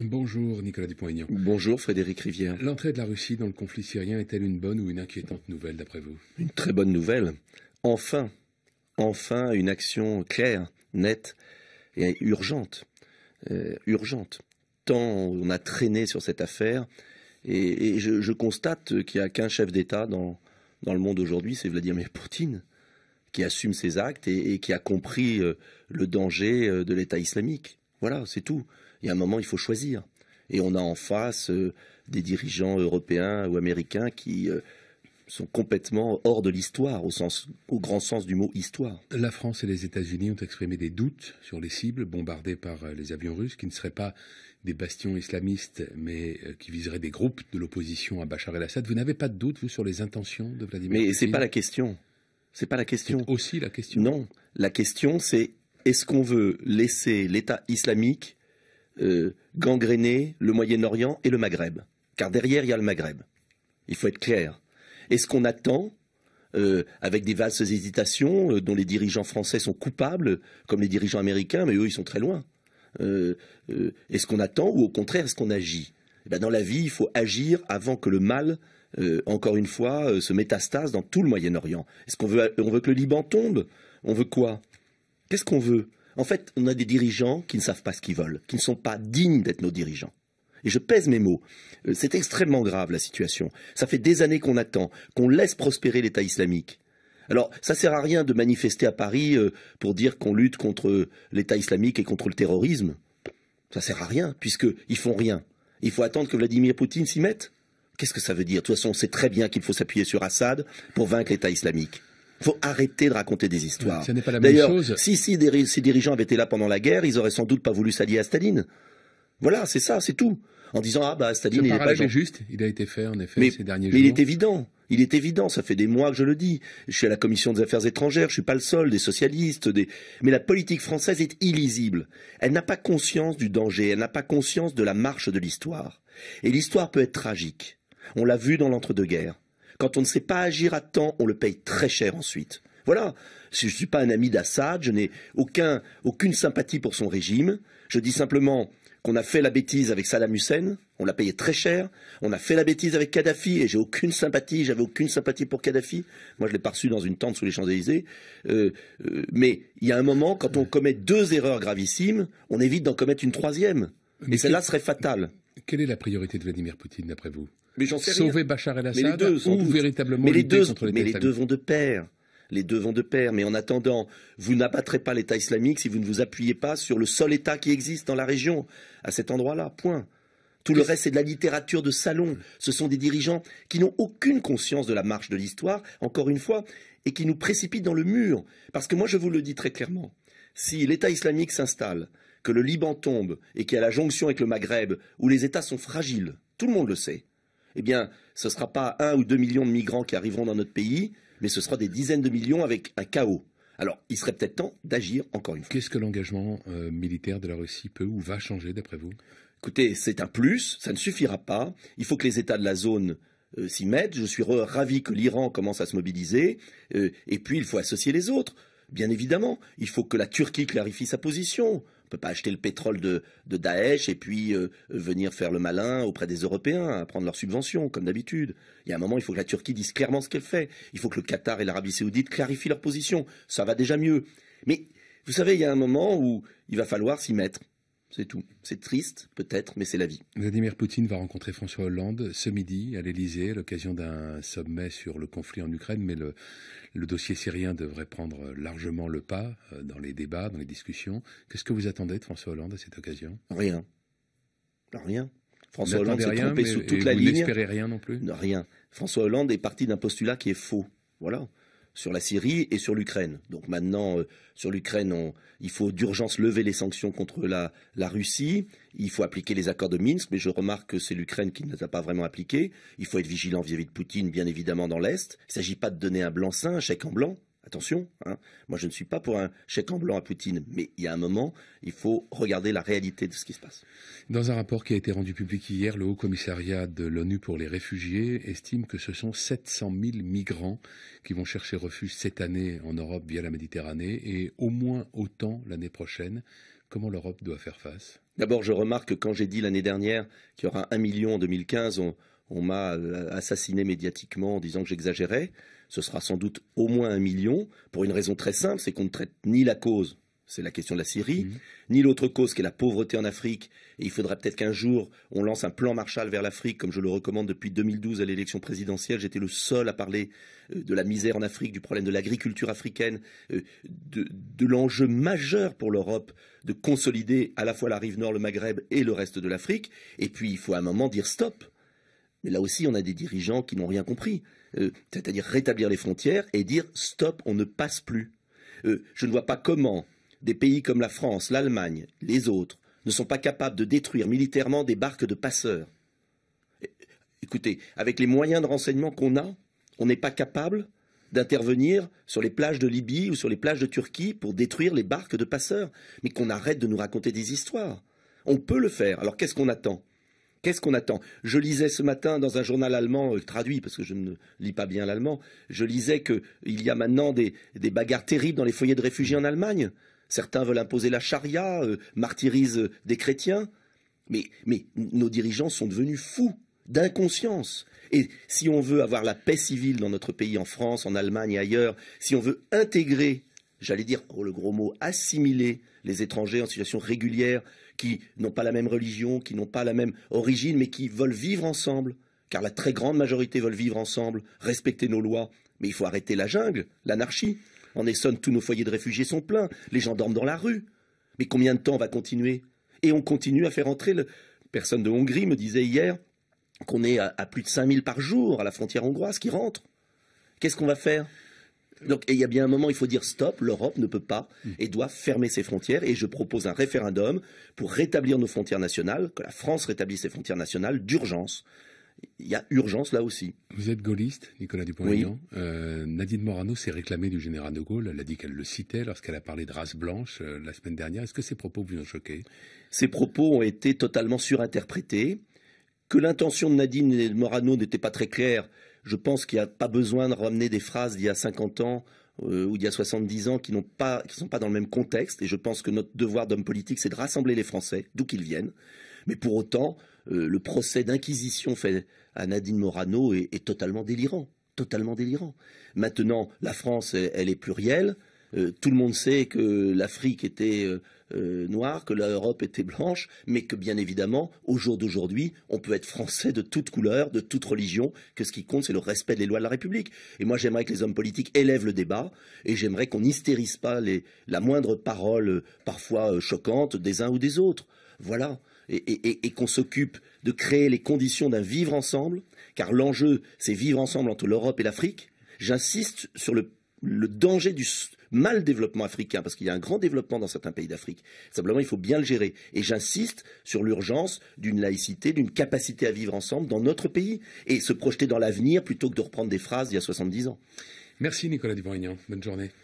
Bonjour Nicolas Dupont-Aignan. Bonjour Frédéric Rivière. L'entrée de la Russie dans le conflit syrien est-elle une bonne ou une inquiétante nouvelle d'après vous Une très bonne nouvelle. Enfin, enfin une action claire, nette et urgente. Euh, urgente. Tant on a traîné sur cette affaire et, je, constate qu'il n'y a qu'un chef d'État dans, dans le monde aujourd'hui, c'est Vladimir Poutine qui assume ses actes et, qui a compris euh, le danger euh, de l'État islamique. Voilà, c'est tout. Il y a un moment, il faut choisir. Et on a en face euh, des dirigeants européens ou américains qui euh, sont complètement hors de l'histoire, au, au grand sens du mot histoire. La France et les États-Unis ont exprimé des doutes sur les cibles bombardées par euh, les avions russes, qui ne seraient pas des bastions islamistes, mais qui viseraient des groupes de l'opposition à Bachar el-Assad. Vous n'avez pas de doute, vous, sur les intentions de Vladimir Poutine Mais ce n'est pas la question. C'est pas la question. aussi la question. Non, la question c'est est-ce qu'on veut laisser l'État islamique euh, gangréner le Moyen-Orient et le Maghreb. Car derrière, il y a le Maghreb. Il faut être clair. Est-ce qu'on attend, euh, avec des vastes hésitations euh, dont les dirigeants français sont coupables, comme les dirigeants américains, mais eux, ils sont très loin Est-ce qu'on attend ou au contraire, est-ce qu'on agit eh ben, Dans la vie, il faut agir avant que le mal encore une fois, se métastase dans tout le Moyen-Orient. Est-ce qu'on veut, on veut que le Liban tombe On veut quoi Qu'est-ce qu'on veut en fait, on a des dirigeants qui ne savent pas ce qu'ils veulent, qui ne sont pas dignes d'être nos dirigeants. Et je pèse mes mots. Euh, c'est extrêmement grave la situation. Ça fait des années qu'on attend, qu'on laisse prospérer l'État islamique. Alors, ça sert à rien de manifester à Paris euh, pour dire qu'on lutte contre l'État islamique et contre le terrorisme. Ça ne sert à rien, puisqu'ils font rien. Il faut attendre que Vladimir Poutine s'y mette. Qu'est-ce que ça veut dire De toute façon, on sait très bien qu'il faut s'appuyer sur Assad pour vaincre l'État islamique faut arrêter de raconter des histoires. Ce n'est pas la même chose. Si, si ces dirigeants avaient été là pendant la guerre, ils auraient sans doute pas voulu s'allier à Staline. Voilà, c'est ça, c'est tout. En disant ah bah Staline, pas juste, il a été fait en effet ces derniers jours. Mais il est évident. Il est évident, ça fait des mois que je le dis. Je suis à la commission des affaires étrangères, je suis pas le seul, des socialistes, des... mais la politique française est illisible. Elle n'a pas conscience du danger, elle n'a pas conscience de la marche de l'histoire. Et l'histoire peut être tragique. On l'a vu dans l'entre-deux-guerres. Quand on ne sait pas agir à temps, on le paye très cher ensuite. Voilà. Je ne suis pas un ami d'Assad, je n'ai aucune sympathie pour son régime. Je dis simplement qu'on a fait la bêtise avec Saddam Hussein, on l'a payé très cher. On a fait la bêtise avec Kadhafi et j'ai aucune sympathie, j'avais aucune sympathie pour Kadhafi. Moi, je l'ai pas dans une tente sous les Champs-Élysées. Euh, euh, mais il y a un moment, quand on commet deux erreurs gravissimes, on évite d'en commettre une troisième. et celle serait fatale. Quelle est la priorité de Vladimir Poutine, d'après vous mais sauver rien. Bachar el-Assad ou mais les deux, Mais les deux vont de pair. Les deux vont de pair. Mais en attendant, vous n'abattrez pas l'État islamique si vous ne vous appuyez pas sur le seul État qui existe dans la région, à cet endroit-là. Point. Tout le reste, c'est de la littérature de salon. Ce sont des dirigeants qui n'ont aucune conscience de la marche de l'histoire, encore une fois, et qui nous précipitent dans le mur. Parce que moi, je vous le dis très clairement, si l'État islamique s'installe, que le Liban tombe et qu'il y a la jonction avec le Maghreb, où les États sont fragiles, tout le monde le sait, eh bien, ce ne sera pas un ou deux millions de migrants qui arriveront dans notre pays, mais ce sera des dizaines de millions avec un chaos. Alors, il serait peut-être temps d'agir encore une fois. Qu'est-ce que l'engagement euh, militaire de la Russie peut ou va changer, d'après vous Écoutez, c'est un plus, ça ne suffira pas. Il faut que les États de la zone euh, s'y mettent. Je suis ravi que l'Iran commence à se mobiliser. Euh, et puis, il faut associer les autres. Bien évidemment, il faut que la Turquie clarifie sa position. On peut pas acheter le pétrole de, de Daesh et puis euh, venir faire le malin auprès des Européens, à prendre leurs subventions, comme d'habitude. Il y a un moment, il faut que la Turquie dise clairement ce qu'elle fait. Il faut que le Qatar et l'Arabie saoudite clarifient leur position. Ça va déjà mieux. Mais vous savez, il y a un moment où il va falloir s'y mettre. C'est tout. C'est triste, peut-être, mais c'est la vie. Vladimir Poutine va rencontrer François Hollande ce midi à l'Elysée à l'occasion d'un sommet sur le conflit en Ukraine, mais le, dossier syrien devrait prendre largement le pas euh, dans les débats, dans les discussions. Qu'est-ce que vous attendez de François Hollande à cette occasion Rien. Bah, rien. François Hollande s'est trompé sous toute la ligne. Vous n'espérez rien non plus Rien. François Hollande est parti d'un postulat qui est faux. Voilà sur la Syrie et sur l'Ukraine. Donc maintenant, euh, sur l'Ukraine, il faut d'urgence lever les sanctions contre la, la, Russie, il faut appliquer les accords de Minsk, mais je remarque que c'est l'Ukraine qui ne les a pas vraiment appliqués. Il faut être vigilant vis-à-vis de Poutine, bien évidemment, dans l'Est. Il ne s'agit pas de donner un blanc-seing, un chèque en blanc. Attention, hein. moi je ne suis pas pour un chèque en blanc à Poutine, mais il y a un moment, il faut regarder la réalité de ce qui se passe. Dans un rapport qui a été rendu public hier, le Haut Commissariat de l'ONU pour les réfugiés estime que ce sont 700 000 migrants qui vont chercher refuge cette année en Europe via la Méditerranée et au moins autant l'année prochaine. Comment l'Europe doit faire face D'abord, je remarque que quand j'ai dit l'année dernière qu'il y aura un million en 2015, on m'a euh, assassiné médiatiquement en disant que j'exagérais ce sera sans doute au moins un million, pour une raison très simple, c'est qu'on ne traite ni la cause, c'est la question de la Syrie, mhm. ni l'autre cause qui est la pauvreté en Afrique. Et il faudra peut-être qu'un jour, on lance un plan Marshall vers l'Afrique, comme je le recommande depuis 2012 à l'élection présidentielle. J'étais le seul à parler euh, de la misère en Afrique, du problème de l'agriculture africaine, euh, de, de l'enjeu majeur pour l'Europe de consolider à la fois la rive nord, le Maghreb et le reste de l'Afrique. Et puis, il faut à un moment dire stop. Mais là aussi, on a des dirigeants qui n'ont rien compris. Euh, c'est-à-dire rétablir les frontières et dire stop, on ne passe plus. Euh, je ne vois pas comment des pays comme la France, l'Allemagne, les autres, ne sont pas capables de détruire militairement des barques de passeurs. Écoutez, avec les moyens de renseignement qu'on a, on n'est pas capable d'intervenir sur les plages de Libye ou sur les plages de Turquie pour détruire les barques de passeurs. Mais qu'on arrête de nous raconter des histoires. On peut le faire. Alors qu'est-ce qu'on attend Qu'est-ce qu'on attend Je lisais ce matin dans un journal allemand euh, traduit, parce que je ne lis pas bien l'allemand, je lisais qu'il y a maintenant des, bagarres terribles dans les foyers de réfugiés en Allemagne. Certains veulent imposer la charia, euh, martyrisent euh, des chrétiens. Mais, nos dirigeants sont devenus fous d'inconscience. Et si on veut avoir la paix civile dans notre pays, en France, en Allemagne et ailleurs, si on veut intégrer, j'allais dire pour le gros mot, assimiler les étrangers en situation régulière qui n'ont pas la même religion, qui n'ont pas la même origine, mais qui veulent vivre ensemble, car la très grande majorité veulent vivre ensemble, respecter nos lois. Mais il faut arrêter la jungle, l'anarchie. En Essonne, tous nos foyers de réfugiés sont pleins, les gens dorment dans la rue. Mais combien de temps on va continuer Et on continue à faire entrer le... Personne de Hongrie me disait hier qu'on est à, plus de 5000 par jour à la frontière hongroise qui rentrent. Qu'est-ce qu'on va faire donc il y a bien un moment, il faut dire stop, l'Europe ne peut pas et doit fermer ses frontières. Et je propose un référendum pour rétablir nos frontières nationales, que la France rétablisse ses frontières nationales d'urgence. Il y a urgence là aussi. Vous êtes gaulliste, Nicolas Dupont-Aignan. Euh, Nadine Morano s'est réclamée du général de Gaulle. Elle a dit qu'elle le citait lorsqu'elle a parlé de race blanche euh, la semaine dernière. Est-ce que ces propos vous ont choqué Ces propos ont été totalement surinterprétés. Que l'intention de Nadine Morano n'était pas très claire, je pense qu'il n'y a pas besoin de ramener des phrases d'il y a 50 ans euh, ou d'il y a 70 ans qui n'ont pas, sont pas dans le même contexte. Et je pense que notre devoir d'homme politique, c'est de rassembler les Français, d'où qu'ils viennent. Mais pour autant, euh, le procès d'inquisition fait à Nadine Morano est, totalement délirant, totalement délirant. Maintenant, la France, elle est plurielle. Euh, tout le monde sait que l'Afrique était euh, euh, noire, que l'Europe était blanche, mais que bien évidemment, au jour d'aujourd'hui, on peut être français de toute couleur, de toute religion, que ce qui compte, c'est le respect des lois de la République. Et moi, j'aimerais que les hommes politiques élèvent le débat, et j'aimerais qu'on n'hystérise pas la moindre parole, parfois choquante, des uns ou des autres. Voilà et qu'on s'occupe de créer les conditions d'un vivre ensemble, car l'enjeu, c'est vivre ensemble entre l'Europe et l'Afrique. J'insiste sur le le danger du mal développement africain, parce qu'il y a un grand développement dans certains pays d'Afrique. Simplement, il faut bien le gérer. Et j'insiste sur l'urgence d'une laïcité, d'une capacité à vivre ensemble dans notre pays, et se projeter dans l'avenir plutôt que de reprendre des phrases d'il y a 70 ans. Merci Nicolas Dupont-Aignan. Bonne journée.